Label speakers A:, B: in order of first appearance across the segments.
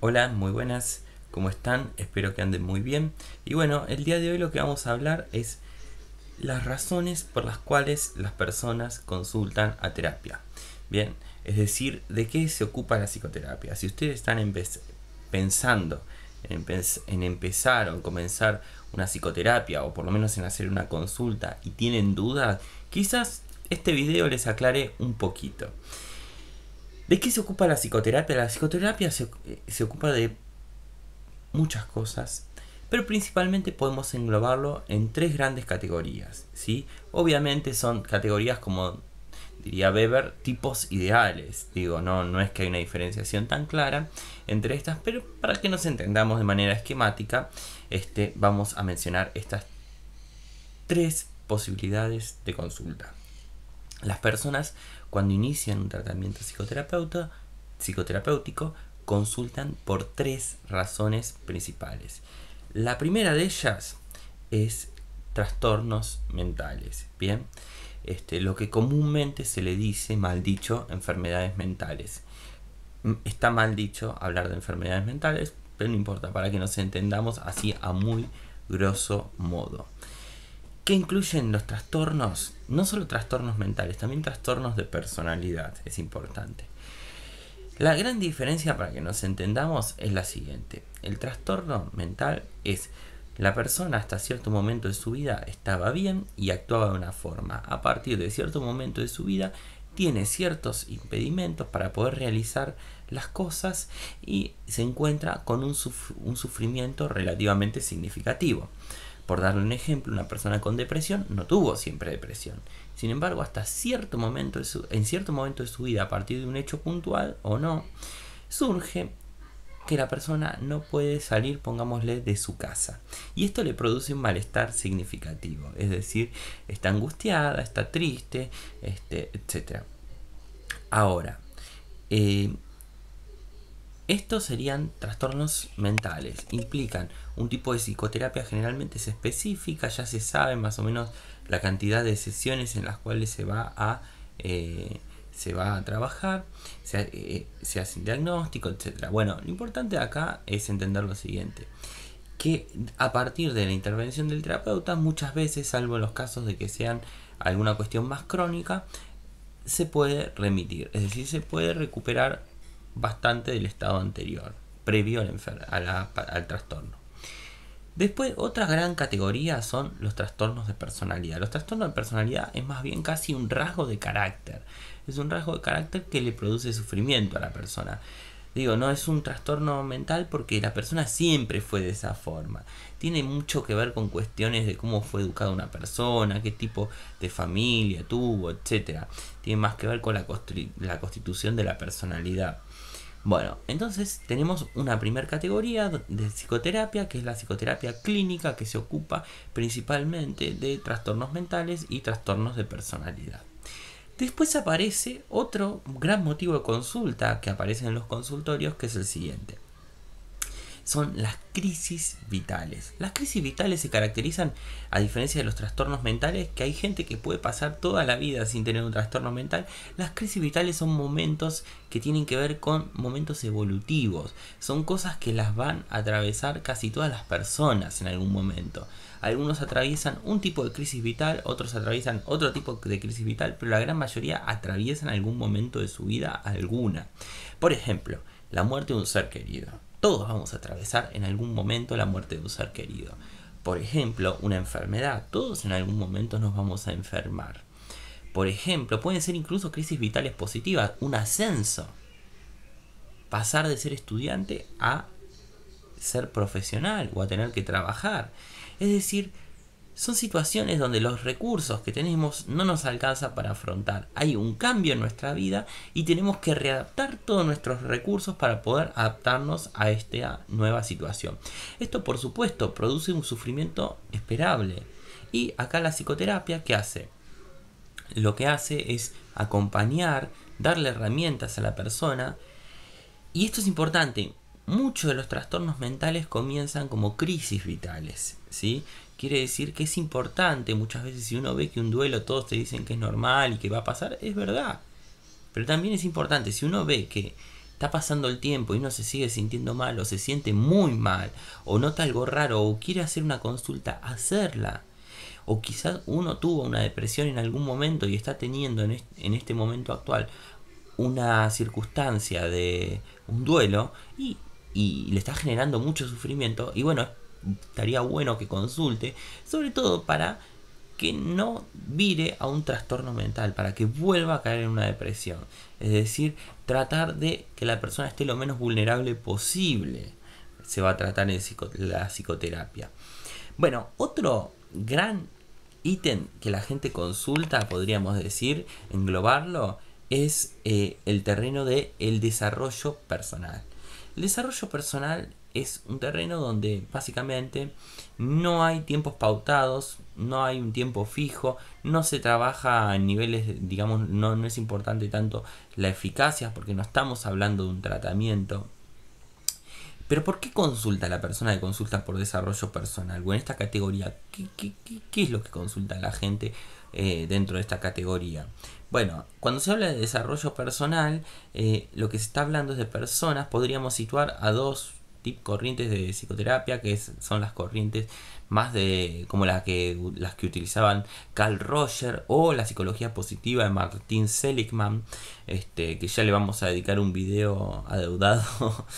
A: Hola, muy buenas, ¿cómo están? Espero que anden muy bien. Y bueno, el día de hoy lo que vamos a hablar es las razones por las cuales las personas consultan a terapia. Bien, es decir, de qué se ocupa la psicoterapia. Si ustedes están pensando en, en empezar o en comenzar una psicoterapia o por lo menos en hacer una consulta y tienen dudas, quizás este video les aclare un poquito. ¿De qué se ocupa la psicoterapia? La psicoterapia se, ocupa de muchas cosas, pero principalmente podemos englobarlo en tres grandes categorías. ¿sí? Obviamente son categorías como diría Weber, tipos ideales. Digo, no, no es que hay una diferenciación tan clara entre estas, pero para que nos entendamos de manera esquemática, este, vamos a mencionar estas tres posibilidades de consulta. Las personas cuando inician un tratamiento psicoterapéutico, consultan por tres razones principales. La primera de ellas es trastornos mentales, ¿bien? Este, lo que comúnmente se le dice, mal dicho, enfermedades mentales. Mm, está mal dicho hablar de enfermedades mentales, pero no importa, para que nos entendamos así a muy grosso modo que incluyen los trastornos, no solo trastornos mentales, también trastornos de personalidad, es importante. La gran diferencia para que nos entendamos es la siguiente. El trastorno mental es la persona hasta cierto momento de su vida estaba bien y actuaba de una forma. A partir de cierto momento de su vida tiene ciertos impedimentos para poder realizar las cosas y se encuentra con un, un sufrimiento relativamente significativo. Por darle un ejemplo, una persona con depresión no tuvo siempre depresión. Sin embargo, hasta cierto momento en cierto momento de su vida, a partir de un hecho puntual o no, surge que la persona no puede salir, pongámosle, de su casa. Y esto le produce un malestar significativo. Es decir, está angustiada, está triste, este, etc. Ahora, eh, estos serían trastornos mentales, implican un tipo de psicoterapia generalmente específica, ya se sabe más o menos la cantidad de sesiones en las cuales se va a, eh, se va a trabajar, se, eh, se hace diagnóstico, etc. Bueno, lo importante acá es entender lo siguiente, que a partir de la intervención del terapeuta muchas veces, salvo en los casos de que sean alguna cuestión más crónica, se puede remitir, es decir, se puede recuperar bastante del estado anterior, previo al, al trastorno. Después, otra gran categoría son los trastornos de personalidad. Los trastornos de personalidad es más bien casi un rasgo de carácter. Es un rasgo de carácter que le produce sufrimiento a la persona. Digo, no es un trastorno mental porque la persona siempre fue de esa forma. Tiene mucho que ver con cuestiones de cómo fue educada una persona, qué tipo de familia tuvo, etc. Tiene más que ver con la constitución de la personalidad. Bueno, entonces tenemos una primera categoría de psicoterapia, que es la psicoterapia clínica, que se ocupa principalmente de trastornos mentales y trastornos de personalidad. Después aparece otro gran motivo de consulta que aparece en los consultorios, que es el siguiente son las crisis vitales. Las crisis vitales se caracterizan, a diferencia de los trastornos mentales, que hay gente que puede pasar toda la vida sin tener un trastorno mental. Las crisis vitales son momentos que tienen que ver con momentos evolutivos. Son cosas que las van a atravesar casi todas las personas en algún momento. Algunos atraviesan un tipo de crisis vital, otros atraviesan otro tipo de crisis vital, pero la gran mayoría atraviesan algún momento de su vida alguna. Por ejemplo, la muerte de un ser querido todos vamos a atravesar en algún momento la muerte de un ser querido. Por ejemplo, una enfermedad. Todos en algún momento nos vamos a enfermar. Por ejemplo, pueden ser incluso crisis vitales positivas. Un ascenso. Pasar de ser estudiante a ser profesional o a tener que trabajar. Es decir, son situaciones donde los recursos que tenemos no nos alcanza para afrontar. Hay un cambio en nuestra vida y tenemos que readaptar todos nuestros recursos para poder adaptarnos a esta nueva situación. Esto por supuesto produce un sufrimiento esperable. Y acá la psicoterapia, ¿qué hace? Lo que hace es acompañar, darle herramientas a la persona. Y esto es importante, muchos de los trastornos mentales comienzan como crisis vitales, ¿sí? Quiere decir que es importante. Muchas veces si uno ve que un duelo todos te dicen que es normal y que va a pasar, es verdad. Pero también es importante, si uno ve que está pasando el tiempo y uno se sigue sintiendo mal o se siente muy mal o nota algo raro o quiere hacer una consulta, hacerla. O quizás uno tuvo una depresión en algún momento y está teniendo en este, en este momento actual una circunstancia de un duelo y, y le está generando mucho sufrimiento. Y bueno, estaría bueno que consulte, sobre todo para que no vire a un trastorno mental, para que vuelva a caer en una depresión. Es decir, tratar de que la persona esté lo menos vulnerable posible. Se va a tratar en la psicoterapia. Bueno, otro gran ítem que la gente consulta, podríamos decir, englobarlo, es eh, el terreno del el desarrollo personal. El desarrollo personal es un terreno donde básicamente no hay tiempos pautados, no hay un tiempo fijo, no se trabaja a niveles, digamos, no, es importante tanto la eficacia porque no estamos hablando de un tratamiento. Pero ¿por qué consulta la persona de consulta por desarrollo personal? bueno en esta categoría, ¿qué, es lo que consulta la gente eh, dentro de esta categoría? Bueno, cuando se habla de desarrollo personal, eh, lo que se está hablando es de personas, podríamos situar a dos tip, corrientes de psicoterapia, que son las corrientes más de como las que, las que utilizaban Carl Roger o la psicología positiva de Martin Seligman, este, que ya le vamos a dedicar un video adeudado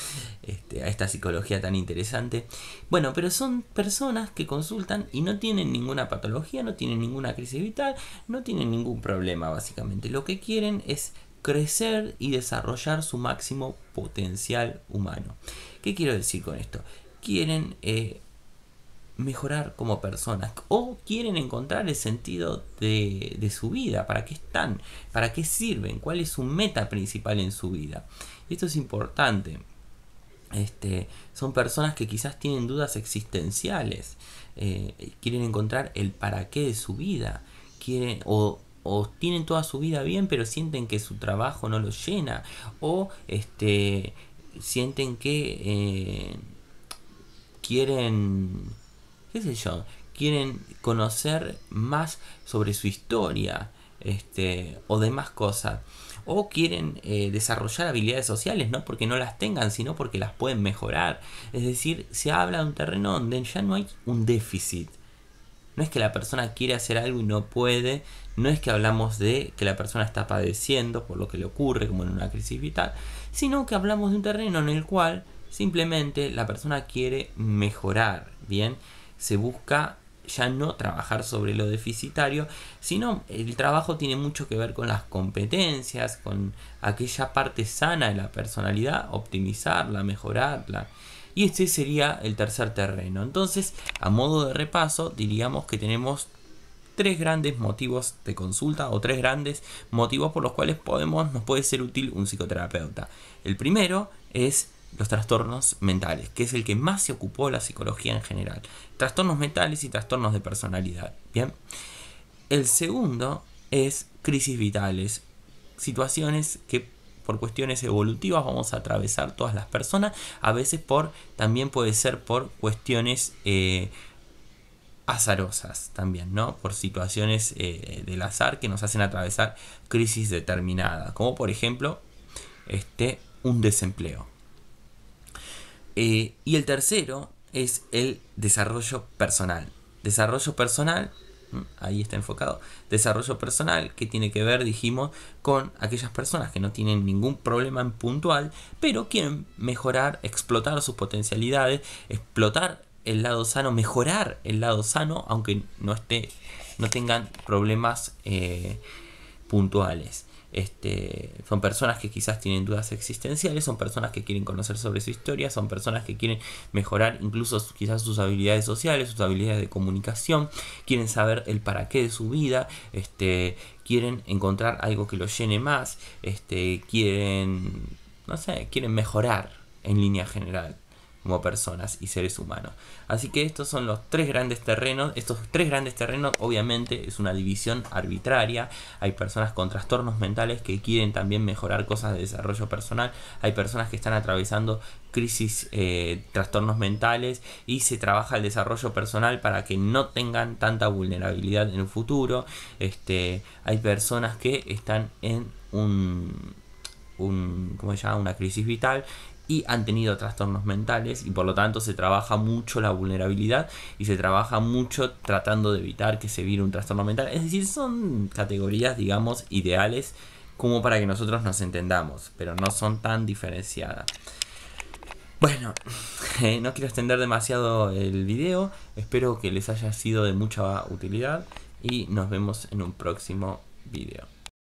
A: este, a esta psicología tan interesante. Bueno, pero son personas que consultan y no tienen ninguna patología, no tienen ninguna crisis vital, no tienen ningún problema básicamente. Lo que quieren es crecer y desarrollar su máximo potencial humano. ¿Qué quiero decir con esto? Quieren eh, mejorar como personas o quieren encontrar el sentido de, su vida, para qué están, para qué sirven, cuál es su meta principal en su vida. esto es importante. Este, son personas que quizás tienen dudas existenciales, eh, quieren encontrar el para qué de su vida, quieren o o tienen toda su vida bien pero sienten que su trabajo no lo llena o este sienten que eh, quieren, qué sé yo, quieren conocer más sobre su historia este, o demás cosas. O quieren eh, desarrollar habilidades sociales, no porque no las tengan, sino porque las pueden mejorar. Es decir, se habla de un terreno donde ya no hay un déficit no es que la persona quiere hacer algo y no puede, no es que hablamos de que la persona está padeciendo por lo que le ocurre, como en una crisis vital, sino que hablamos de un terreno en el cual simplemente la persona quiere mejorar, ¿bien? Se busca ya no trabajar sobre lo deficitario, sino el trabajo tiene mucho que ver con las competencias, con aquella parte sana de la personalidad, optimizarla, mejorarla. Y este sería el tercer terreno. Entonces, a modo de repaso, diríamos que tenemos tres grandes motivos de consulta o tres grandes motivos por los cuales podemos, nos puede ser útil un psicoterapeuta. El primero es los trastornos mentales, que es el que más se ocupó la psicología en general. Trastornos mentales y trastornos de personalidad. Bien. El segundo es crisis vitales, situaciones que por cuestiones evolutivas vamos a atravesar todas las personas, a veces por también puede ser por cuestiones eh, azarosas también, ¿no? Por situaciones eh, del azar que nos hacen atravesar crisis determinadas, como por ejemplo este, un desempleo. Eh, y el tercero es el desarrollo personal. Desarrollo personal Ahí está enfocado. Desarrollo personal, que tiene que ver, dijimos, con aquellas personas que no tienen ningún problema en puntual, pero quieren mejorar, explotar sus potencialidades, explotar el lado sano, mejorar el lado sano, aunque no esté, no tengan problemas eh, puntuales. Este, son personas que quizás tienen dudas existenciales, son personas que quieren conocer sobre su historia, son personas que quieren mejorar incluso quizás sus habilidades sociales, sus habilidades de comunicación, quieren saber el para qué de su vida, este, quieren encontrar algo que los llene más, este, quieren, no sé, quieren mejorar en línea general como personas y seres humanos. Así que estos son los tres grandes terrenos. Estos tres grandes terrenos obviamente es una división arbitraria. Hay personas con trastornos mentales que quieren también mejorar cosas de desarrollo personal. Hay personas que están atravesando crisis, eh, trastornos mentales y se trabaja el desarrollo personal para que no tengan tanta vulnerabilidad en el futuro. Este, hay personas que están en un, un ¿cómo se llama? una crisis vital y han tenido trastornos mentales y por lo tanto se trabaja mucho la vulnerabilidad y se trabaja mucho tratando de evitar que se vire un trastorno mental. Es decir, son categorías, digamos, ideales como para que nosotros nos entendamos, pero no son tan diferenciadas. Bueno, eh, no quiero extender demasiado el video, espero que les haya sido de mucha utilidad y nos vemos en un próximo video.